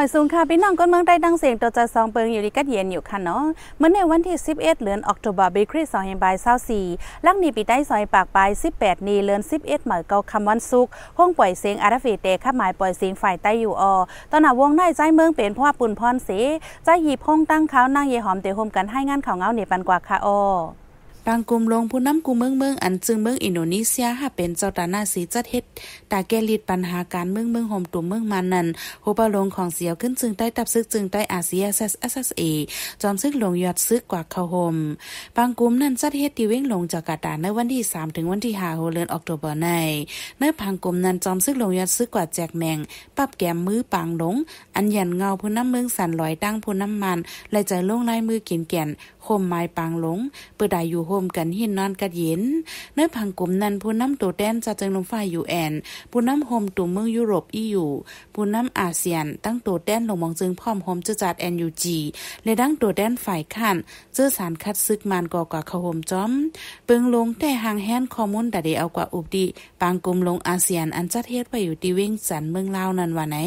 มายสูงค่ะ พี่น้องก้นเมืองได้ดังเสียงตัวจะซองเปิงอยู่ดีกัดเย็นอยู่ค่ะเนาะเมื่อในวันที่11เดือนออกตุลาเบคริสองเบายเศราสี่ลักนีปีได้ซอยปากปลาย 18 นี้เดือน11หมายเกาคำวันสุกห้องปล่อยเสียงอาราฟีเตะข้าหมายปล่อยเสียงฝ่ายใต้อยู่ออตอนหน้าวงในใจเมืองเป็นพ่อปุ่นพรเสใจหยีบห้องตั้งเขานั่งเยหอมเตะโฮมกันให้งานข่าวเงาเหนปันกว่าค่ะออบางกลุ่มลงผู้นำกลุ่มเมืองเมืองอันจึงเมืองอินโดนีเซียหาเป็นเจ้าตาหน้าสีจัดเฮ็ดตาแก้ลิดปัญหาการเมืองเมืองหฮมตุ่มเมืองมันนั้นโฮบาลงของเสียวขึ้นจึงได้ตับซึกจึงได้อาเซียเอสเอสเอจอมซึกลงยอดซึกกว่าเขาโฮมบางกลุ่มนั้นจัดเฮ็ดตีเว้งลงจากกาตาในวันที่ 3 ถึงวันที่5โฮเลือนออกตัวบ่ในเนื้อพังกลุ่มนั้นจอมซึกลงยอดซึกกว่าแจกแมงปับแกมมือปางหลง อันยันเงาผู้นำเมืองสันลอยตั้งผู้นำมันและใจลงลายมือกินแก่น คมไม้ปางหลงเปิดได้อยู่โฮมกันหินนอนกัดเย็นเนื้อพังกลุ่มนั้นผู้นำตัวแดนจะจึงลงฝ่ายยูเอ็นผู้นำโฮมตัวเมืองยุโรปอียูผู้นำอาเซียนตั้งตัวแดนลงมองจึงพร้อมโฮมจะจัดแอนยูจีและดั้งตัวแดนฝ่ายขั้นเจอสารคัดซึกมันก่อกว่าขโฮมจอมเปิงลงแต่ห่างแฮนข้อมูลแต่ได้เอากว่าอุบดีปางกลุ่มลงอาเซียนอันจัดเฮ็ดไปอยู่ตีเวงสันเมืองลาวนันว่าไหน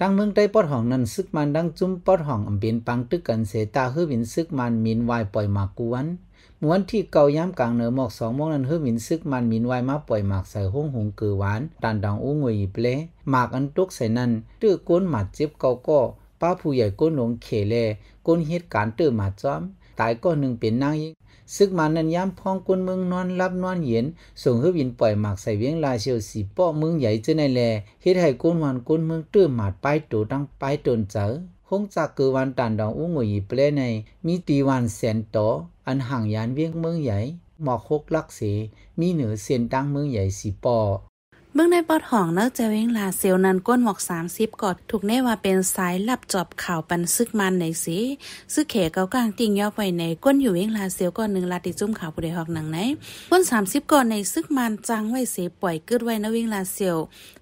ตั้งเมืองใต้ปอดห้องนั้นซึกมันดังจุ้มปอดห้องอำเป็นปังตึกกันเสตาคือวินซึกมันมินวายปล่อยมากวนมวนที่เกาย้ำกลางเหนือหมอกสองโมงนั้นเฮือมิน ซึกมันมินไวมาปล่อยหมากใส่ห้องหงเกือหวาน ตันดองอู้งวยเปลหมากอันตุกใส่นั้นตื้อก้นหมัดจิบเกาก็ป้าผู้ใหญ่ก้นหลงเขเลก้นเหตุการณตื้อหมัดจ้อม ตายก็หนึ่งเป็นนางยิงซึกมันนั้นย้ำพองก้นเมืองนอนรับนอนเย็นส่งเฮือมินปล่อยหมากใส่เวียงลาเชียวสีป้อเมืองใหญ่เจนาในแลเฮ็ดให้ก้นวานก้นเมืองตื้อหมัดไปตัวตั้งไป้ายตนเจอคงจากเกือวันตันดองอู้งวยเปลในมีตีวันแสนต่ออันห่างยานเวียงเมืองใหญ่ หมอกคกลักเสมีเหนือเส้นตั้งเมืองใหญ่สีปอเบื้องในปอดห้องนอกจะเวงลาเซลนันก้นหมอก30กอดถูกแน่ว่าเป็นสายลับจอบข่าวปันซึกมันในสิซึกเขเกากลางติ่งยอบไว้ในก้นอยู่เวงลาเซลก้อนหนึ่งลาติจุ่มข่าวผู้ใดหอกหนังไหนก้น30กอดในซึกมันจังไว้เสปล่อยกึดไว้ในเวงลาเซล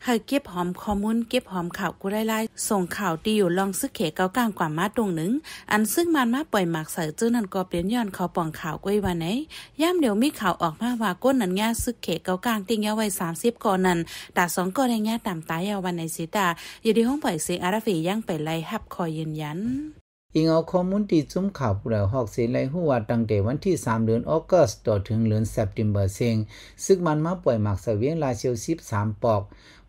ให้เก็บหอมคอมุนเก็บหอมข่าวกูได้ไล่ส่งข่าวที่อยู่ลองซึกเขเกากลางกว่ามาตรงหนึ่งอันซึกมันมาปล่อยหมากใส่จื้อนันก็เปลี่ยนย้อนเขาป่องข่าวกุ้ยวันไหนย่ามเดี๋ยวมีข่าวออกมาว่าก้นนันง่าซึกเขเกากลาง ติ่งยอบไว้ 30กอดนั้นตาสองก็ในแง่ตามตายาวันในสิตาอยู่ที่ห้องปล่อยเสียงอาราฟีย่างไปไล่ฮับคอยยืนยันอิงเอาข้อมูลที่ซุ้มข่าวผู้ใดหอกเสียไลฮหัวตั้งแต่วันที่ 3 เดือนออกัส ต่อถึงเดือนเซปติมเบอร์เซงซึ่งมันมาปล่อยหมักเสวียงลาเชลิา3ปอก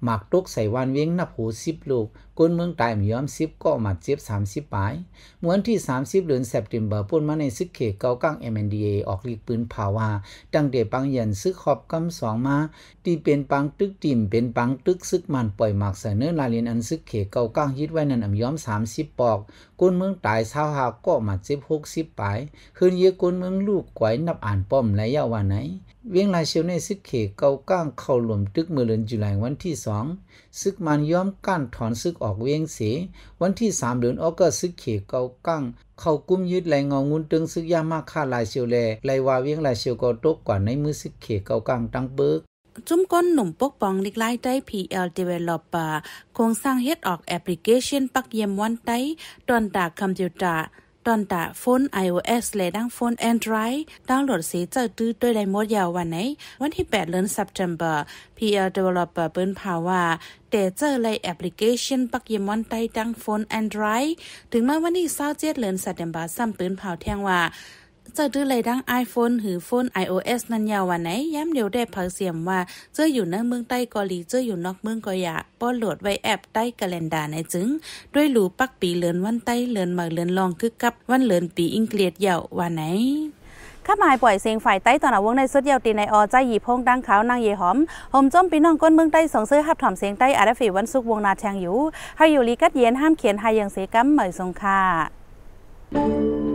หมักตกใส่วันเวงนับหูสิบลูกก้นเมืองตายมีย้อมสิบก็หมัดเจ็บสามสิบปลายเหมือนที่สามสิบเดือนเซปติมเบอร์ปุ่นมาในซึกเขตเกากัางเอ็มเอ็นดีเอออกลีกปืนผาวาตั้งเดบังเย็นซึกขอบกำสองมาตีเป็นปังตึกติ่ม เป็นปังตึกซึกมันปล่อยหมักเสนอลาเลียนอันซึกเขตเกากัางยิดไว้ นั่นอมย้อมสามสิบปอกก้นเมืองตายชาวาหาก็หมัดเจ็บหกสิบปลาย คืนเยอะก้นเมืองลูกก๋วยนับอ่านป้อมระยาวันไหน เวียงลายเชียวในซึกเขตเกากัางเข้าหลวมตึกเมื่อเดือนจุลายวันที่ส2ซึกมันย้อมกั้นถอนซึกออกเวียงเสวันที่3เดือนออกก็ซึกเขเกากั้งเข้ากุ้มยึดไหลงางุนตึงซึกยามากค่าลายเชียวแลไหลว่าเวียงลายเชียวก็ตกกว่าในมือซึกเขเกากั้งตั้งเบิก จุ้มก้นหนุ่มปกป้องลิกไล่ได้ PL Developer โครงสร้างเฮ็ดออกแอปพลิเคชันปักเยี่ยมวันไต้ ตอนตากคเจีิวจตาตอนตาโฟน iOS และดังโฟน Android ดาวน์โหลดสีเจอาตื้อด้วยใน้หมดยาววันไหนวันที่ 8เดือนสัปบอร์ PR Developer เปิ้นภาวะต่เจอเลแอปพลิเคชันปักยมอนไตดังโฟน Android ถึงมาวันที่27เดือนสัปบอร์ซ้ำปืนเผาแทงว่าเจะดื้อเลยดัง iPhone หรือโฟน iOS นั่นยาววันไหนย้ำเดียวได้เผาเสียมว่าเจออยู่ในเมืองใต้กอลีเจออยู่นอกเมืองกอยะป้อโหลดไว้แอปใต้กาแลนดาในจึงด้วยหลูปักปีเลือนวันใต้เลือนมาเลือนลองคือกับวันเลือนปีอังกฤษยาววันไหนข้าหมายปล่อยเสียงฝ่ายใต้ตอนอวงในสุดเยาวตีในอใจหยีพงดังขาวนางเยหอมหอมจมปีน้องก้นเมืองใต้ส่งซื้อหับถอมเสียงใต้อาร์ฟีวันสุกวงนาแทงอยู่ให้อยู่ลีกัดเย็นห้ามเขียนหายังเสกัมเหมยสงค่า